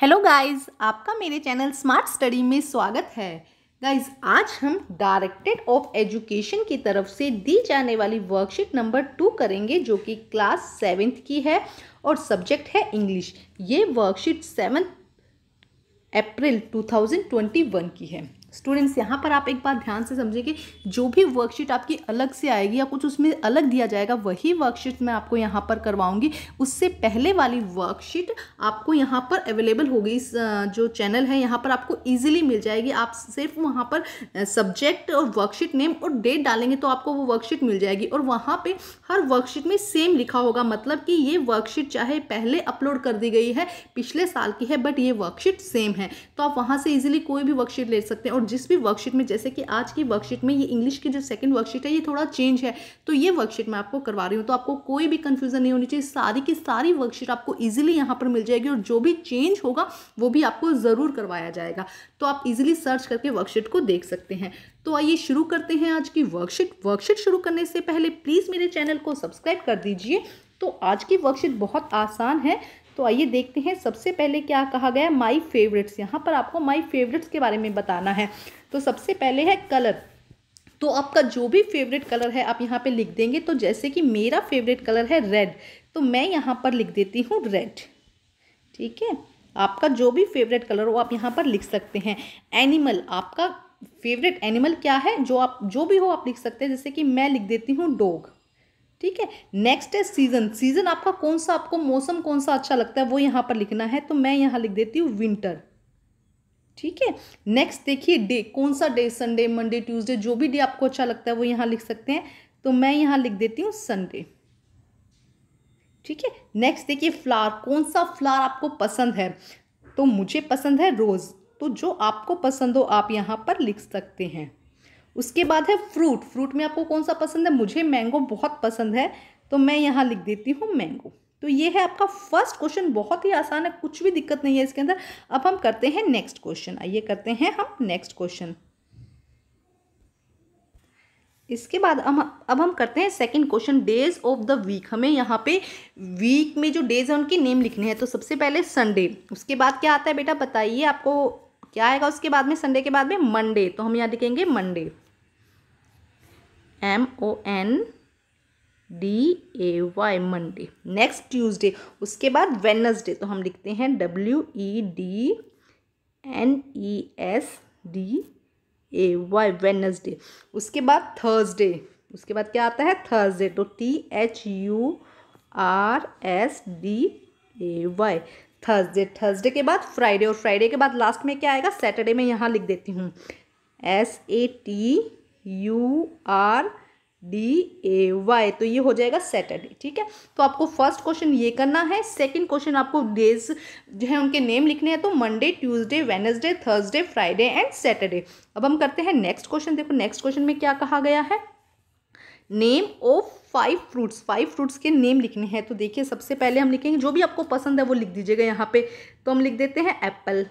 hello guys आपका मेरे channel smart study में स्वागत है गाइस आज हम डायरेक्टेड ऑफ एजुकेशन की तरफ से दी जाने वाली वर्कशीट नंबर टू करेंगे जो कि क्लास सेवेंथ की है और सब्जेक्ट है इंग्लिश ये वर्कशीट सेवन अप्रैल 2021 की है स्टूडेंट्स यहाँ पर आप एक बात ध्यान से समझें कि जो भी वर्कशीट आपकी अलग से आएगी या कुछ उसमें अलग दिया जाएगा वही वर्कशीट मैं आपको यहाँ पर करवाऊंगी उससे पहले वाली वर्कशीट आपको यहाँ पर अवेलेबल होगी इस जो चैनल है यहाँ पर आपको ईजिली मिल जाएगी आप सिर्फ वहाँ पर सब्जेक्ट और वर्कशीट नेम और डेट डालेंगे तो आपको वो वर्कशीट मिल जाएगी और वहाँ पर हर वर्कशीट में सेम लिखा होगा मतलब कि ये वर्कशीट चाहे पहले अपलोड कर दी गई है पिछले साल की है बट ये वर्कशीट सेम है तो आप वहाँ से ईजिली कोई भी वर्कशीट ले सकते हैं और जिस भी वर्कशीट में जैसे कि आज की वर्कशीट में ये इंग्लिश की जो सेकंड वर्कशीट है ये थोड़ा चेंज है तो ये वर्कशीट मैं आपको करवा रही हूँ तो आपको कोई भी कन्फ्यूजन नहीं होनी चाहिए सारी की सारी वर्कशीट आपको ईजिली यहाँ पर मिल जाएगी और जो भी चेंज होगा वो भी आपको ज़रूर करवाया जाएगा तो आप इजिली सर्च करके वर्कशीट को देख सकते हैं तो आइए शुरू करते हैं आज की वर्कशीट वर्कशीट शुरू करने से पहले प्लीज़ मेरे चैनल को सब्सक्राइब कर दीजिए तो आज की वर्कशीट बहुत आसान है तो आइए देखते हैं सबसे पहले क्या कहा गया माई फेवरेट्स यहाँ पर आपको माई फेवरेट्स के बारे में बताना है तो सबसे पहले है कलर तो आपका जो भी फेवरेट कलर है आप यहाँ पे लिख देंगे तो जैसे कि मेरा फेवरेट कलर है रेड तो मैं यहाँ पर लिख देती हूँ रेड ठीक है आपका जो भी फेवरेट कलर हो आप यहाँ पर लिख सकते हैं एनिमल आपका फेवरेट एनिमल क्या है जो आप जो भी हो आप लिख सकते हैं जैसे कि मैं लिख देती हूँ डोग ठीक है नेक्स्ट है सीजन सीजन आपका कौन सा आपको मौसम कौन सा अच्छा लगता है वो यहाँ पर लिखना है तो मैं यहाँ लिख देती हूँ विंटर ठीक है नेक्स्ट देखिए डे कौन सा डे संडे मंडे ट्यूसडे जो भी डे आपको अच्छा लगता है वो यहाँ लिख सकते हैं तो मैं यहाँ लिख देती हूँ संडे ठीक है नेक्स्ट देखिए फ्लावर कौन सा फ्लावर आपको पसंद है तो मुझे पसंद है रोज़ तो जो आपको पसंद हो आप यहाँ पर लिख सकते हैं उसके बाद है फ्रूट फ्रूट में आपको कौन सा पसंद है मुझे मैंगो बहुत पसंद है तो मैं यहाँ लिख देती हूँ मैंगो तो ये है आपका फर्स्ट क्वेश्चन बहुत ही आसान है कुछ भी दिक्कत नहीं है इसके अंदर अब हम करते हैं नेक्स्ट क्वेश्चन आइए करते हैं हम नेक्स्ट क्वेश्चन इसके बाद हम अब हम करते हैं second question days of the week हमें यहाँ पे वीक में जो डेज है उनके नेम लिखने हैं तो सबसे पहले संडे उसके बाद क्या आता है बेटा बताइए आपको क्या आएगा उसके बाद में संडे के बाद में मंडे तो हम यहाँ लिखेंगे Monday M O N D A Y Monday next Tuesday उसके बाद वेनसडे तो हम लिखते हैं W E D N E S D A Y Wednesday उसके बाद थर्सडे उसके बाद क्या आता है थर्सडे तो T H U R S D A Y Thursday Thursday के बाद फ्राइडे और फ्राइडे के बाद लास्ट में क्या आएगा सैटरडे में यहाँ लिख देती हूँ S A T U R D A Y तो ये हो जाएगा सैटरडे ठीक है तो आपको फर्स्ट क्वेश्चन ये करना है सेकंड क्वेश्चन आपको डेज जो है उनके नेम लिखने हैं तो Monday Tuesday Wednesday Thursday Friday and Saturday अब हम करते हैं नेक्स्ट क्वेश्चन देखो नेक्स्ट क्वेश्चन में क्या कहा गया है name of five fruits five fruits के नेम लिखने हैं तो देखिए सबसे पहले हम लिखेंगे जो भी आपको पसंद है वो लिख दीजिएगा यहाँ पे तो हम लिख देते हैं एप्पल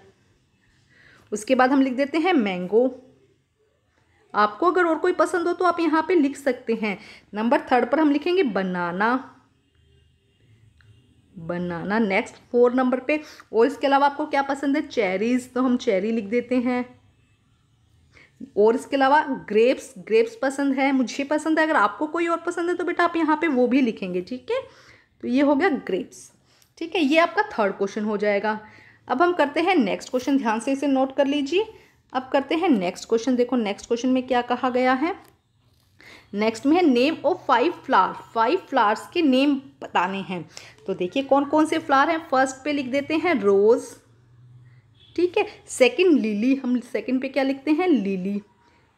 उसके बाद हम लिख देते हैं मैंगो आपको अगर और कोई पसंद हो तो आप यहाँ पे लिख सकते हैं नंबर थर्ड पर हम लिखेंगे banana banana next four number पे और इसके अलावा आपको क्या पसंद है चेरीज तो हम चेरी लिख देते हैं और इसके अलावा ग्रेप्स ग्रेप्स पसंद है मुझे पसंद है अगर आपको कोई और पसंद है तो बेटा आप यहाँ पे वो भी लिखेंगे ठीक है तो ये हो गया ग्रेप्स ठीक है ये आपका थर्ड क्वेश्चन हो जाएगा अब हम करते हैं नेक्स्ट क्वेश्चन ध्यान से इसे नोट कर लीजिए अब करते हैं नेक्स्ट क्वेश्चन देखो नेक्स्ट क्वेश्चन में क्या कहा गया है नेक्स्ट में है name of five flower five flowers के नेम बताने हैं तो देखिए कौन कौन से फ्लावर हैं फर्स्ट पे लिख देते हैं रोज़ ठीक है सेकंड लिली हम सेकंड पे क्या लिखते हैं लिली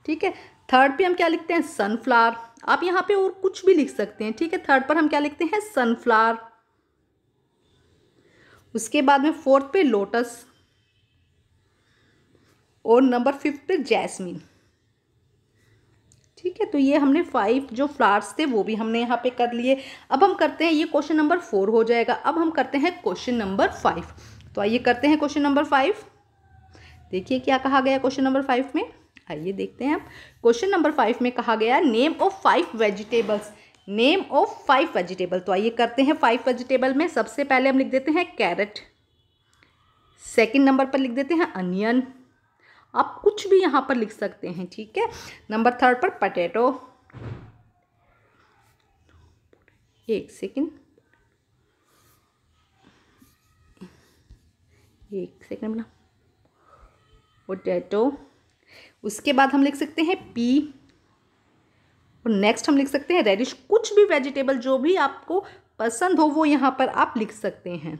ठीक है थर्ड पे हम क्या लिखते हैं सनफ्लावर आप यहाँ पे और कुछ भी लिख सकते हैं ठीक है थर्ड पर हम क्या लिखते हैं सनफ्लावर उसके बाद में फोर्थ पे लोटस और नंबर फिफ्थ जैस्मिन ठीक है तो ये हमने फाइव जो फ्लावर्स थे वो भी हमने यहाँ पे कर लिए अब हम करते हैं ये क्वेश्चन नंबर फोर हो जाएगा अब हम करते हैं क्वेश्चन नंबर फाइव तो आइए करते हैं क्वेश्चन नंबर फाइव देखिए क्या कहा गया क्वेश्चन नंबर फाइव में आइए देखते हैं हम क्वेश्चन नंबर फाइव में कहा गया name of five vegetables name of five vegetable तो आइए करते हैं फाइव वेजिटेबल में सबसे पहले हम लिख देते हैं कैरेट सेकेंड नंबर पर लिख देते हैं अनियन आप कुछ भी यहाँ पर लिख सकते हैं ठीक है नंबर थर्ड पर पटेटो एक सेकेंड एक सेकेंड बना पोटैटो उसके बाद हम लिख सकते हैं पी और नेक्स्ट हम लिख सकते हैं रेडिश कुछ भी वेजिटेबल जो भी आपको पसंद हो वो यहाँ पर आप लिख सकते हैं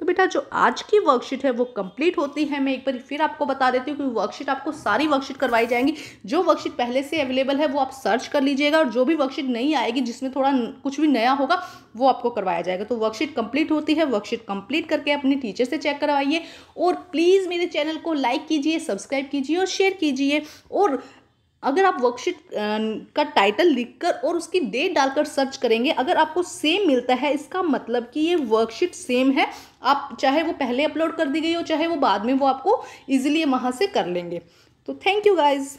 तो बेटा जो आज की वर्कशीट है वो कंप्लीट होती है मैं एक बार फिर आपको बता देती हूँ कि वर्कशीट आपको सारी वर्कशीट करवाई जाएंगी जो वर्कशीट पहले से अवेलेबल है वो आप सर्च कर लीजिएगा और जो भी वर्कशीट नहीं आएगी जिसमें थोड़ा कुछ भी नया होगा वो आपको करवाया जाएगा तो वर्कशीट कंप्लीट होती है वर्कशीट कंप्लीट करके अपने टीचर से चेक करवाइए और प्लीज़ मेरे चैनल को लाइक कीजिए सब्सक्राइब कीजिए और शेयर कीजिए और अगर आप वर्कशीट का टाइटल लिखकर और उसकी डेट डालकर सर्च करेंगे अगर आपको सेम मिलता है इसका मतलब कि ये वर्कशीट सेम है आप चाहे वो पहले अपलोड कर दी गई हो चाहे वो बाद में वो आपको ईजिली वहाँ से कर लेंगे तो थैंक यू गाइज़